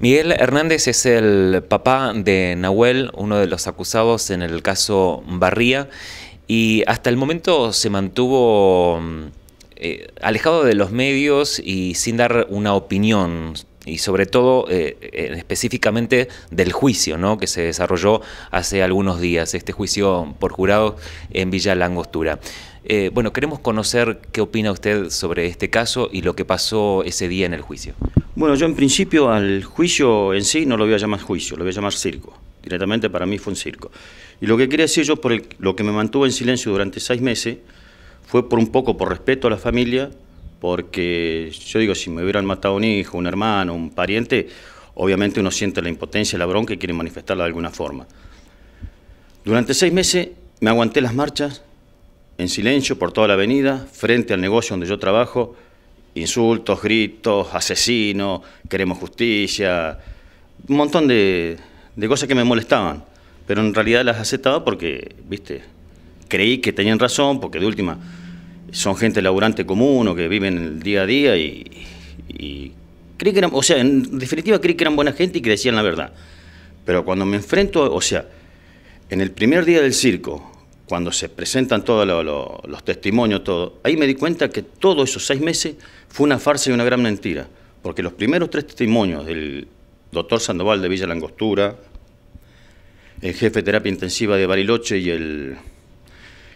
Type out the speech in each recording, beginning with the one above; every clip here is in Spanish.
Miguel Hernández es el papá de Nahuel, uno de los acusados en el caso Barría, y hasta el momento se mantuvo mm, eh, alejado de los medios y sin dar una opinión y sobre todo eh, eh, específicamente del juicio que se desarrolló hace algunos días, este juicio por jurado en Villa Langostura. bueno, queremos conocer qué opina usted sobre este caso y lo que pasó ese día en el juicio. Bueno, yo en principio al juicio en sí no lo voy a llamar juicio, lo voy a llamar circo. Directamente para mí fue un circo. Y lo que quería decir yo, por lo que me mantuvo en silencio durante seis meses, fue por un poco por respeto a la familia, porque yo digo, si me hubieran matado un hijo, un hermano, un pariente, obviamente uno siente la impotencia, la bronca y quiere manifestarla de alguna forma. Durante seis meses me aguanté las marchas en silencio por toda la avenida, frente al negocio donde yo trabajo, insultos, gritos, asesinos, queremos justicia, un montón de, cosas que me molestaban, pero en realidad las aceptaba porque, viste, creí que tenían razón, porque de última son gente laburante común o que viven el día a día y, que eran, o sea, en definitiva creí que eran buena gente y que decían la verdad. Pero cuando me enfrento, o sea, en el primer día del circo, cuando se presentan todos los testimonios, todo, ahí me di cuenta que todos esos seis meses fue una farsa y una gran mentira, porque los primeros tres testimonios del doctor Sandoval de Villa Langostura, el jefe de terapia intensiva de Bariloche y el,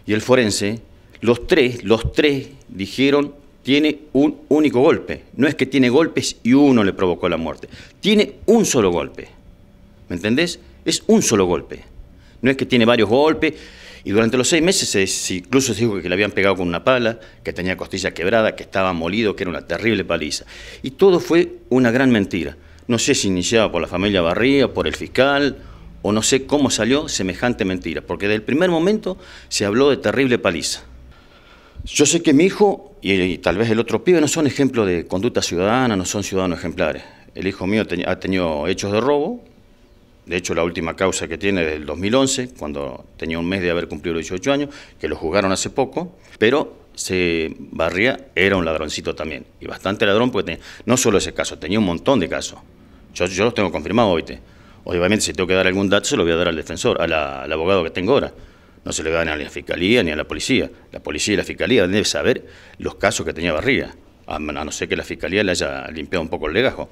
y el forense, los tres, los tres dijeron tiene un único golpe. No es que tiene golpes y uno le provocó la muerte. Tiene un solo golpe. ¿Me entendés? Es un solo golpe. No es que tiene varios golpes y durante los seis meses se, incluso se dijo que le habían pegado con una pala, que tenía costilla quebrada, que estaba molido, que era una terrible paliza. Y todo fue una gran mentira. No sé si iniciaba por la familia Barría, por el fiscal, o no sé cómo salió semejante mentira, porque desde el primer momento se habló de terrible paliza. Yo sé que mi hijo y, tal vez el otro pibe no son ejemplos de conducta ciudadana, no son ciudadanos ejemplares. El hijo mío ha tenido hechos de robo, de hecho la última causa que tiene es del 2011, cuando tenía un mes de haber cumplido los 18 años, que lo juzgaron hace poco, pero se barría era un ladroncito también, y bastante ladrón, porque no solo ese caso, tenía un montón de casos. Yo, los tengo confirmados hoy. Obviamente, si tengo que dar algún dato, se lo voy a dar al defensor, al abogado que tengo ahora. No se le va a dar ni a la fiscalía ni a la policía. La policía y la fiscalía deben saber los casos que tenía Barría, a, a no ser que la fiscalía le haya limpiado un poco el legajo.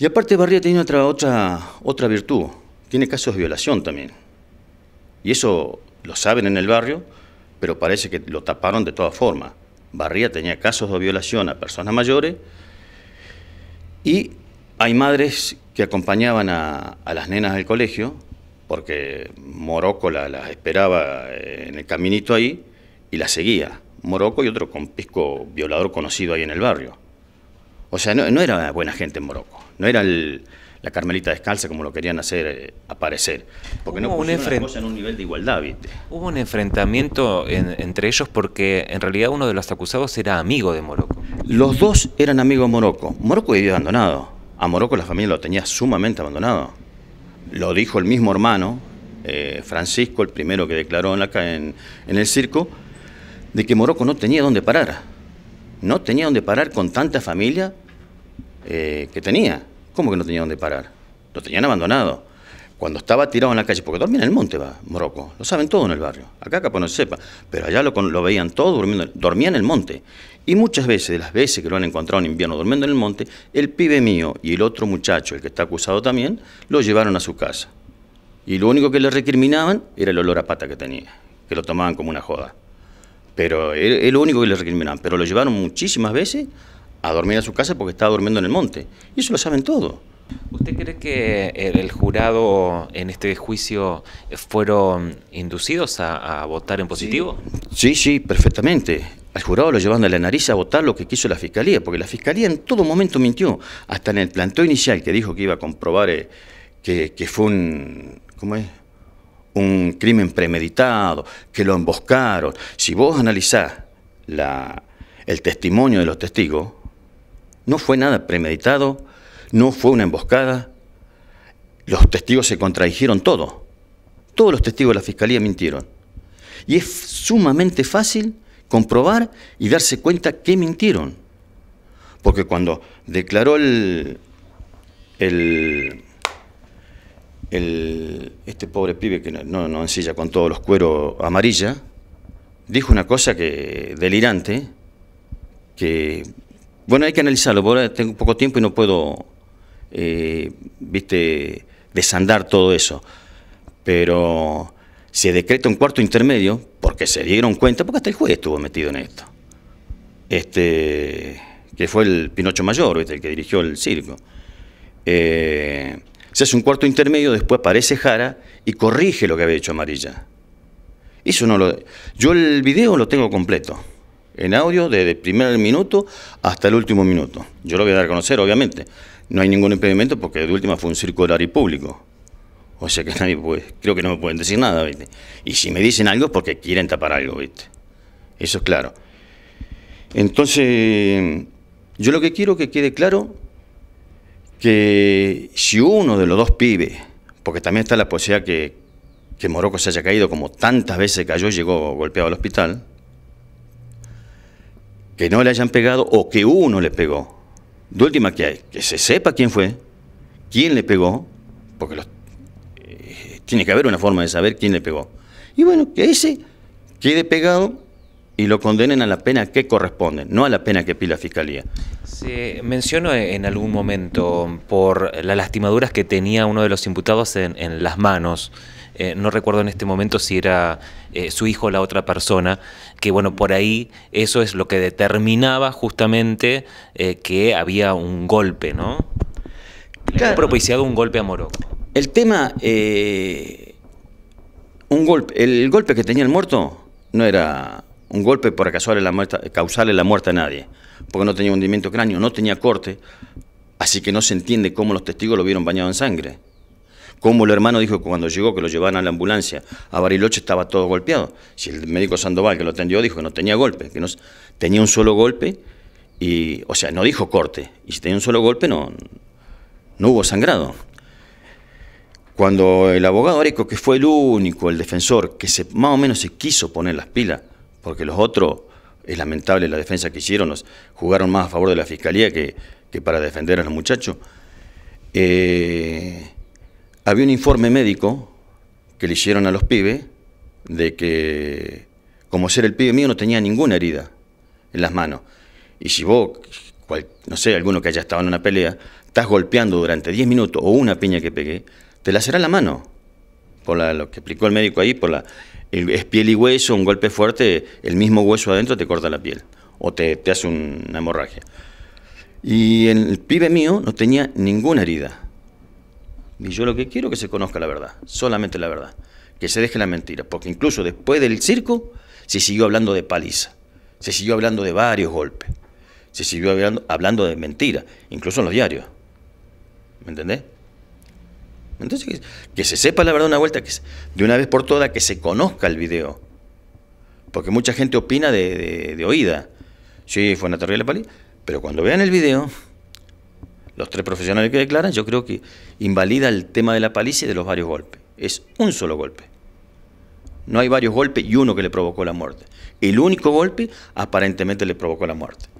Y aparte Barría tiene otra, otra, otra virtud, tiene casos de violación también. Y eso lo saben en el barrio, pero parece que lo taparon de todas formas. Barría tenía casos de violación a personas mayores y hay madres que acompañaban a, las nenas del colegio porque Morocco las esperaba eh, en el caminito ahí y las seguía. Morocco y otro compisco violador conocido ahí en el barrio. O sea, no, era buena gente en Morocco, no era la Carmelita descalza como lo querían hacer eh, aparecer, porque no en un nivel de igualdad, ¿viste? Hubo un enfrentamiento entre ellos porque en realidad uno de los acusados era amigo de Morocco. Los dos eran amigos de Morocco. Morocco vivía abandonado. A Morocco la familia lo tenía sumamente abandonado. Lo dijo el mismo hermano, eh, Francisco, el primero que declaró en, en, en el circo, de que Morocco no tenía dónde parar no tenía donde parar con tanta familia eh, que tenía. ¿Cómo que no tenía donde parar? Lo tenían abandonado. Cuando estaba tirado en la calle, porque dormía en el monte, va, Morocco. Lo saben todo en el barrio. Acá capo no sepa. Pero allá lo, lo veían todo durmiendo. Dormía en el monte. Y muchas veces, de las veces que lo han encontrado en invierno durmiendo en el monte, el pibe mío y el otro muchacho, el que está acusado también, lo llevaron a su casa. Y lo único que le recriminaban era el olor a pata que tenía, que lo tomaban como una joda. Pero es lo único que le recriminaban. Pero lo llevaron muchísimas veces a dormir a su casa porque estaba durmiendo en el monte. Y eso lo saben todos. ¿Usted cree que eh, el jurado en este juicio fueron inducidos a, votar en positivo? Sí, sí, perfectamente. Al jurado lo llevaron a la nariz a votar lo que quiso la fiscalía, porque la fiscalía en todo momento mintió. Hasta en el planteo inicial que dijo que iba a comprobar eh, que, que, fue un. ¿Cómo es? un crimen premeditado, que lo emboscaron. Si vos analizás el testimonio de los testigos, no fue nada premeditado, no fue una emboscada. Los testigos se contradijeron todos. Todos los testigos de la fiscalía mintieron. Y es sumamente fácil comprobar y darse cuenta que mintieron. Porque cuando declaró el el, este pobre pibe que no, no ensilla con todos los cueros amarilla, dijo una cosa que delirante, que, bueno, hay que analizarlo, porque ahora tengo poco tiempo y no puedo, eh, viste, desandar todo eso. Pero se decreta un cuarto intermedio, porque se dieron cuenta, porque hasta el juez estuvo metido en esto, este, que fue el Pinocho Mayor, ¿viste? el que dirigió el circo. Eh, se hace un cuarto intermedio, después aparece Jara y corrige lo que había hecho Amarilla. Eso no lo. Yo el video lo tengo completo. En audio, desde el primer minuto hasta el último minuto. Yo lo voy a dar a conocer, obviamente. No hay ningún impedimento porque de última fue un circular y público. O sea que nadie puede, creo que no me pueden decir nada, ¿viste? Y si me dicen algo es porque quieren tapar algo, ¿viste? Eso es claro. Entonces, yo lo que quiero que quede claro que si uno de los dos pibes, porque también está la posibilidad que, que Morocco se haya caído como tantas veces cayó y llegó golpeado al hospital, que no le hayan pegado o que uno le pegó. De última que hay, que se sepa quién fue, quién le pegó, porque eh, tiene que haber una forma de saber quién le pegó. Y bueno, que ese quede pegado y lo condenen a la pena que corresponde, no a la pena que pide la Fiscalía. Se mencionó en algún momento por las lastimaduras que tenía uno de los imputados en, las manos. Eh, no recuerdo en este momento si era eh, su hijo o la otra persona, que bueno, por ahí eso es lo que determinaba justamente eh, que había un golpe, ¿no? propiciado un golpe a Morocco. El tema, un golpe, el golpe que tenía el muerto no era un golpe para causarle la, muerte, la muerte a nadie, porque no tenía hundimiento cráneo, no tenía corte, así que no se entiende cómo los testigos lo vieron bañado en sangre. Como el hermano dijo que cuando llegó que lo llevaban a la ambulancia a Bariloche estaba todo golpeado. Si el médico Sandoval que lo atendió dijo que no tenía golpe, que no, tenía un solo golpe y, o sea, no dijo corte. Y si tenía un solo golpe no, no hubo sangrado. Cuando el abogado Areco, que fue el único, el defensor, que se, más o menos se quiso poner las pilas porque los otros, es lamentable la defensa que hicieron, nos jugaron más a favor de la fiscalía que, para defender a los muchachos. Eh, había un informe médico que le hicieron a los pibes de que, como ser el pibe mío, no tenía ninguna herida en las manos. Y si vos, no sé, alguno que haya estado en una pelea, estás golpeando durante 10 minutos o una piña que pegué, te la lacerá la mano. Por lo que explicó el médico ahí, por la, es piel y hueso, un golpe fuerte, el mismo hueso adentro te corta la piel o te, hace una hemorragia. Y el pibe mío no tenía ninguna herida. Y yo lo que quiero es que se conozca la verdad, solamente la verdad, que se deje la mentira, porque incluso después del circo se siguió hablando de paliza, se siguió hablando de varios golpes, se siguió hablando, hablando de mentira, incluso en los diarios. ¿Me entendés? Entonces, que, se sepa la verdad una vuelta, que de una vez por todas, que se conozca el video. Porque mucha gente opina de, oída. Sí, fue una terrible paliza. Pero cuando vean el video, los tres profesionales que declaran, yo creo que invalida el tema de la paliza y de los varios golpes. Es un solo golpe. No hay varios golpes y uno que le provocó la muerte. El único golpe aparentemente le provocó la muerte.